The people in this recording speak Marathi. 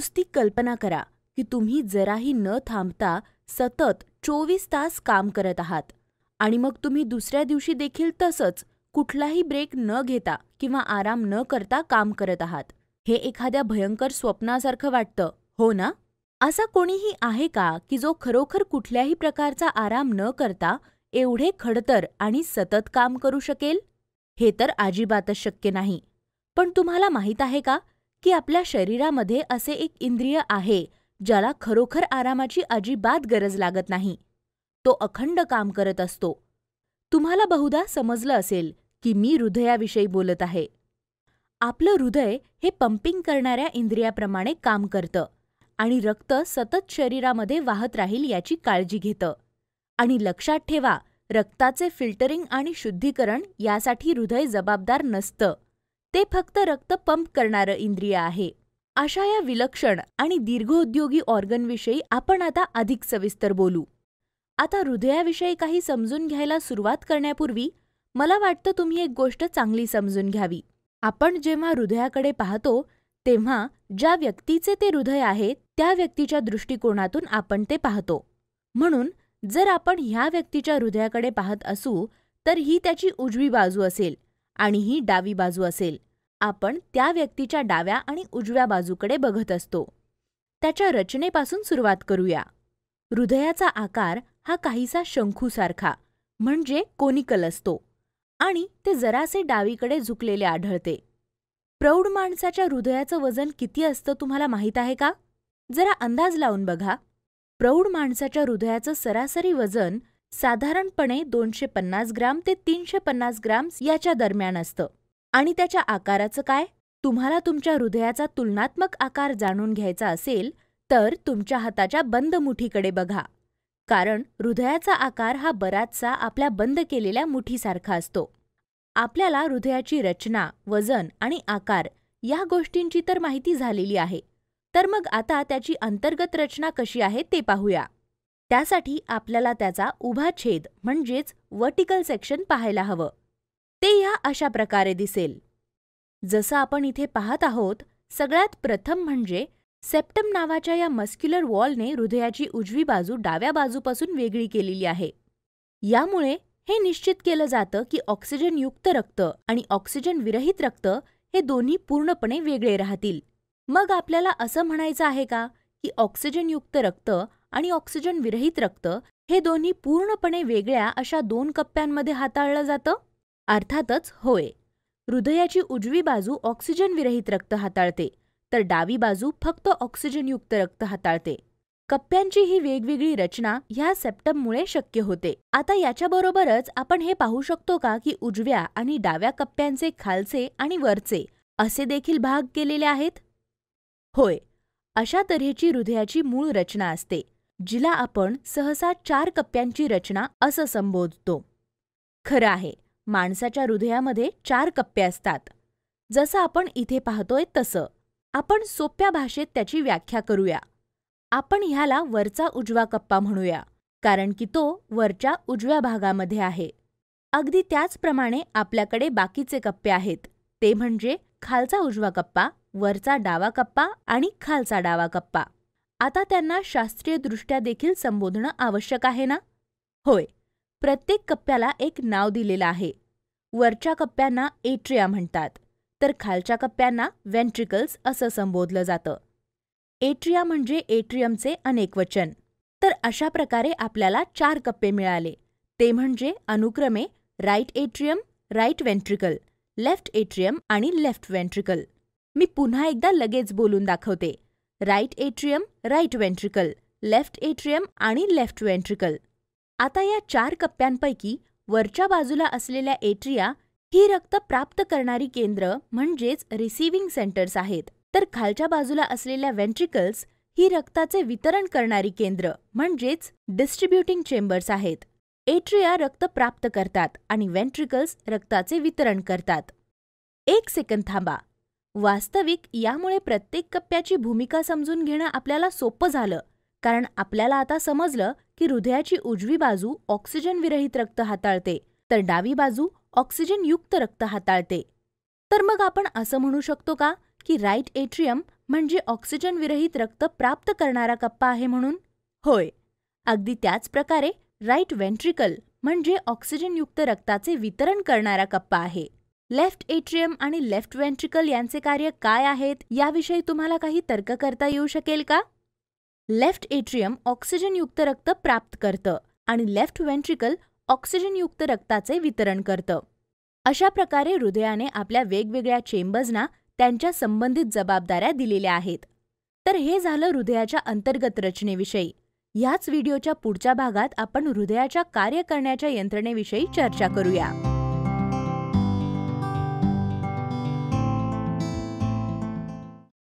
नुसती कल्पना करा की तुम्ही जराही न थांबता सतत चोवीस तास काम करत आहात आणि मग तुम्ही दुसऱ्या दिवशी देखील तसंच कुठलाही ब्रेक न घेता किंवा आराम न करता काम करत आहात हे एखाद्या भयंकर स्वप्नासारखं वाटतं हो ना असा कोणीही आहे का की जो खरोखर कुठल्याही प्रकारचा आराम न करता एवढे खडतर आणि सतत काम करू शकेल हे तर अजिबातच शक्य नाही पण तुम्हाला माहीत आहे का की आपल्या शरीरामध्ये असे एक इंद्रिय आहे ज्याला खरोखर आरामाची अजिबात गरज लागत नाही तो अखंड काम करत असतो तुम्हाला बहुधा समजलं असेल की मी हृदयाविषयी बोलत आहे आपलं हृदय हे पंपिंग करणाऱ्या इंद्रियाप्रमाणे काम करतं आणि रक्त सतत शरीरामध्ये वाहत राहील याची काळजी घेतं आणि लक्षात ठेवा रक्ताचे फिल्टरिंग आणि शुद्धीकरण यासाठी हृदय जबाबदार नसतं ते फक्त रक्त पंप करणारं इंद्रिय आहे अशा या विलक्षण आणि दीर्घोद्योगी ऑर्गनविषयी आपण आता अधिक सविस्तर बोलू आता हृदयाविषयी काही समजून घ्यायला सुरुवात करण्यापूर्वी मला वाटतं तुम्ही एक गोष्ट चांगली समजून घ्यावी आपण जेव्हा हृदयाकडे पाहतो तेव्हा ज्या व्यक्तीचे ते हृदय आहे त्या व्यक्तीच्या दृष्टिकोनातून आपण ते पाहतो म्हणून जर आपण ह्या व्यक्तीच्या हृदयाकडे पाहत असू तर ही त्याची उजवी बाजू असेल आणि ही डावी बाजू असेल आपण त्या व्यक्तीच्या डाव्या आणि उजव्या बाजूकडे बघत असतो त्याच्या रचनेपासून सुरुवात करूया हृदयाचा आकार हा काहीसा शंखूसारखा म्हणजे कोनिकल असतो आणि ते जरासे डावीकडे झुकलेले आढळते प्रौढ माणसाच्या हृदयाचं वजन किती असतं तुम्हाला माहीत आहे का जरा अंदाज लावून बघा प्रौढ माणसाच्या हृदयाचं सरासरी वजन साधारणपणे दोनशे पन्नास ग्राम ते तीनशे पन्नास ग्राम याच्या दरम्यान असतं आणि त्याच्या आकाराचं काय तुम्हाला तुमच्या हृदयाचा तुलनात्मक आकार जाणून घ्यायचा असेल तर तुमच्या हाताच्या बंद मुठीकडे बघा कारण हृदयाचा आकार हा बराचसा आपल्या बंद केलेल्या मुठीसारखा असतो आपल्याला हृदयाची रचना वजन आणि आकार या गोष्टींची तर माहिती झालेली आहे तर मग आता त्याची अंतर्गत रचना कशी आहे ते पाहूया त्यासाठी आपल्याला त्याचा उभा छेद म्हणजेच वर्टिकल सेक्शन पाहायला हवं ते ह्या अशा प्रकारे दिसेल जसं आपण इथे पाहत आहोत सगळ्यात प्रथम म्हणजे सेप्टम नावाच्या या मस्क्युलर वॉलने हृदयाची उजवी बाजू डाव्या बाजूपासून वेगळी केलेली आहे यामुळे हे निश्चित केलं जातं की ऑक्सिजनयुक्त रक्त आणि ऑक्सिजन विरहित रक्त हे दोन्ही पूर्णपणे वेगळे राहतील मग आपल्याला असं म्हणायचं आहे का की ऑक्सिजनयुक्त रक्त आणि ऑक्सिजन विरहित रक्त हे दोन्ही पूर्णपणे वेगळ्या अशा दोन कप्प्यांमध्ये हाताळलं जातं अर्थातच होय हृदयाची उजवी बाजू ऑक्सिजन विरहित रक्त हाताळते तर डावी बाजू फक्त ऑक्सिजनयुक्त रक्त हाताळते कप्प्यांची ही वेगवेगळी रचना ह्या सेप्टममुळे शक्य होते आता याच्याबरोबरच आपण हे पाहू शकतो का की उजव्या आणि डाव्या कप्प्यांचे खालचे आणि वरचे असे देखील भाग केलेले आहेत होय अशा तऱ्हेची हृदयाची मूळ रचना असते जिला आपण सहसा चार कप्प्यांची रचना असं संबोधतो खरं आहे माणसाच्या हृदयामध्ये चार कप्पे असतात जसं आपण इथे पाहतोय तसं आपण सोप्या भाषेत त्याची व्याख्या करूया आपण ह्याला वरचा उजवा कप्पा म्हणूया कारण की तो वरच्या उजव्या भागामध्ये आहे अगदी त्याचप्रमाणे आपल्याकडे बाकीचे कप्पे आहेत ते म्हणजे खालचा उजवा कप्पा वरचा डावा कप्पा आणि खालचा डावा कप्पा आता त्यांना शास्त्रीयदृष्ट्या देखील संबोधणं आवश्यक आहे ना होय प्रत्येक कप्प्याला एक नाव दिलेलं आहे वरच्या कप्प्यांना एट्रिया म्हणतात तर खालच्या कप्प्यांना व्हेंट्रिकल्स असं संबोधलं जातं एट्रिया म्हणजे एट्रियमचे अनेक वचन तर अशा प्रकारे आपल्याला चार कप्पे मिळाले ते म्हणजे अनुक्रमे right atrium right ventricle left atrium आणि लेफ्ट व्हेंट्रिकल मी पुन्हा एकदा लगेच बोलून दाखवते right atrium right ventricle left atrium आणि लेफ्ट वेंट्रिकल आता या चार कप्प्यांपैकी वरच्या बाजूला असलेल्या एट्रिया ही रक्त प्राप्त करणारी केंद्र म्हणजेच रिसिव्हिंग सेंटर्स आहेत तर खालच्या बाजूला असलेल्या वेंट्रिकल्स ही रक्ताचे वितरण करणारी केंद्र म्हणजेच डिस्ट्रीब्युटिंग चेंबर्स आहेत एट्रिया रक्त प्राप्त करतात आणि वेंट्रिकल्स रक्ताचे वितरण करतात एक सेकंद थांबा वास्तविक यामुळे प्रत्येक कप्प्याची भूमिका समजून घेणं आपल्याला सोपं झालं कारण आपल्याला आता समजलं की हृदयाची उजवी बाजू ऑक्सिजनविरहित रक्त हाताळते तर डावी बाजू ऑक्सिजनयुक्त रक्त हाताळते तर मग आपण असं म्हणू शकतो का की राईट एट्रियम म्हणजे ऑक्सिजन विरहित रक्त प्राप्त करणारा कप्पा आहे म्हणून होय अगदी त्याच प्रकारे राईट व्हेंट्रिकल म्हणजे ऑक्सिजनयुक्त रक्ताचे वितरण करणारा कप्पा आहे लेफ्ट एट्रियम आणि लेफ्ट व्हेंट्रिकल यांचे कार्य काय आहेत याविषयी तुम्हाला काही तर्क करता येऊ शकेल का लेफ्ट एट्रियम ऑक्सिजनयुक्त रक्त प्राप्त करतं आणि लेफ्ट व्हेंट्रिकल ऑक्सिजनयुक्त रक्ताचे वितरण करतं अशा प्रकारे हृदयाने आपल्या वेगवेगळ्या चेंबर्सना त्यांच्या संबंधित जबाबदाऱ्या दिलेल्या आहेत तर हे झालं हृदयाच्या अंतर्गत रचनेविषयी ह्याच व्हिडिओच्या पुढच्या भागात आपण हृदयाच्या कार्य करण्याच्या यंत्रणेविषयी चर्चा करूया